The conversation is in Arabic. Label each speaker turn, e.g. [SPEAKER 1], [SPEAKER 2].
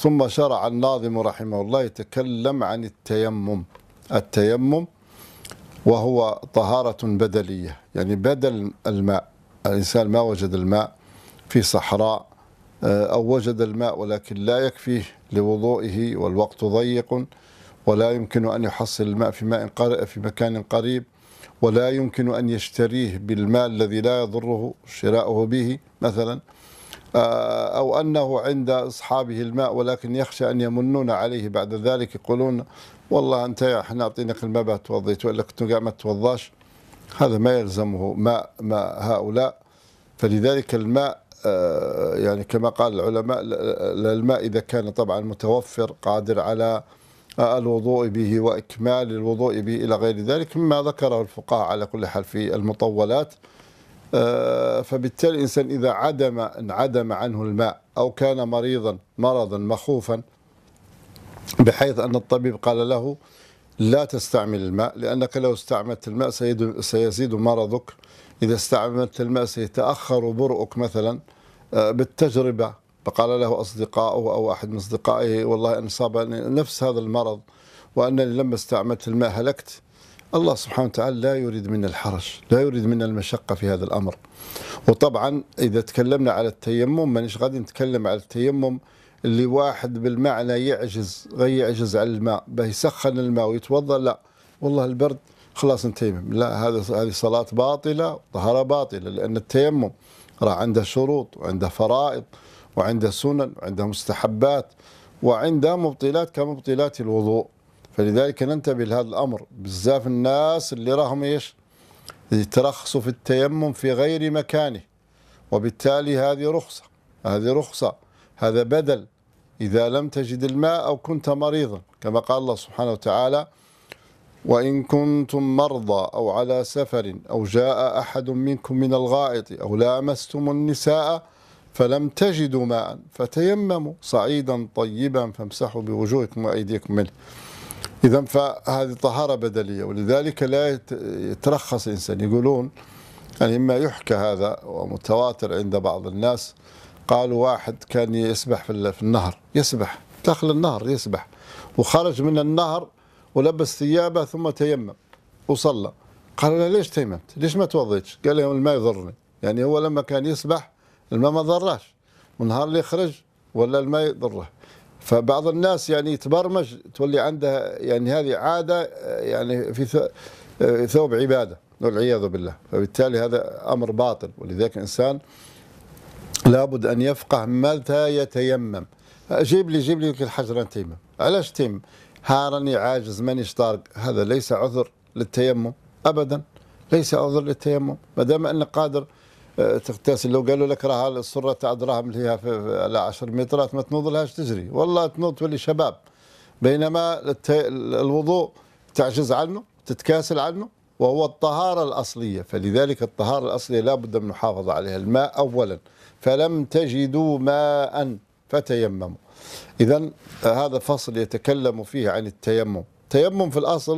[SPEAKER 1] ثم شرع الناظم رحمه الله يتكلم عن التيمم التيمم وهو طهارة بدلية يعني بدل الماء الإنسان ما وجد الماء في صحراء آه، أو وجد الماء ولكن لا يكفيه لوضوئه والوقت ضيق ولا يمكن أن يحصل الماء في ماء في مكان قريب ولا يمكن أن يشتريه بالمال الذي لا يضره شراؤه به مثلا آه، أو أنه عند أصحابه الماء ولكن يخشى أن يمنون عليه بعد ذلك يقولون والله أنت يا احنا أعطيناك الماء بعد توضيت ولا كنت قاعد ما تتوضاش هذا ما يلزمه ماء ماء هؤلاء فلذلك الماء آه، يعني كما قال العلماء الماء إذا كان طبعا متوفر قادر على آه، الوضوء به وإكمال الوضوء به إلى غير ذلك مما ذكره الفقهاء على كل حال في المطولات آه، فبالتالي الإنسان إذا عدم انعدم عنه الماء أو كان مريضا مرضا مخوفا بحيث أن الطبيب قال له لا تستعمل الماء لأنك لو استعملت الماء سيزيد مرضك إذا استعملت الماء سيتأخر برؤك مثلا آه، بالتجربة فقال له أصدقائه أو أحد من أصدقائه والله أن أصابني نفس هذا المرض وأنني لما استعملت الماء هلكت الله سبحانه وتعالى لا يريد منا الحرج لا يريد منا المشقة في هذا الأمر وطبعا إذا تكلمنا على التيمم مانيش غادي نتكلم على التيمم اللي واحد بالمعنى يعجز غير يعجز على الماء به يسخن الماء ويتوضا لا والله البرد خلاص نتيمم لا هذا هذه صلاة باطلة طهارة باطلة لأن التيمم راه عنده شروط وعنده فرائض وعنده سنن وعنده مستحبات وعنده مبطلات كمبطلات الوضوء فلذلك ننتبه لهذا الأمر بزاف الناس اللي راهم إيش يترخصوا في التيمم في غير مكانه وبالتالي هذه رخصة هذه رخصة هذا بدل إذا لم تجد الماء أو كنت مريضا كما قال الله سبحانه وتعالى وإن كنتم مرضى أو على سفر أو جاء أحد منكم من الغائط أو لامستم النساء فلم تجدوا ماء فتيمموا صعيدا طيبا فامسحوا بوجوهكم وأيديكم منه إذا فهذه طهارة بدلية ولذلك لا يترخص إنسان يقولون يعني إما يحكى هذا ومتواتر عند بعض الناس قالوا واحد كان يسبح في النهر يسبح داخل النهر يسبح وخرج من النهر ولبس ثيابه ثم تيمم وصلى قال له ليش تيممت ليش ما توضيتش قال لهم الماء يضرني يعني هو لما كان يسبح الماء ما ضراش والنهار اللي يخرج ولا الماء يضره فبعض الناس يعني يتبرمج تولي عنده يعني هذه عاده يعني في ثوب عباده والعياذ بالله فبالتالي هذا امر باطل ولذلك الانسان لابد ان يفقه متى يتيمم جيب لي جيب لي الحجر تيمم علاش تيمم هارني عاجز مانيش طارق هذا ليس عذر للتيمم ابدا ليس عذر للتيمم ما دام انك قادر تغتسل لو قالوا لك راه السره تاع دراهم اللي هي على 10 مترات ما تنوض لهاش تجري والله تنوض تولي شباب بينما الوضوء تعجز عنه تتكاسل عنه وهو الطهارة الأصلية فلذلك الطهارة الأصلية لا بد من محافظة عليها الماء أولا فلم تجدوا ماء فتيمموا إذا هذا فصل يتكلم فيه عن التيمم التيمم في الأصل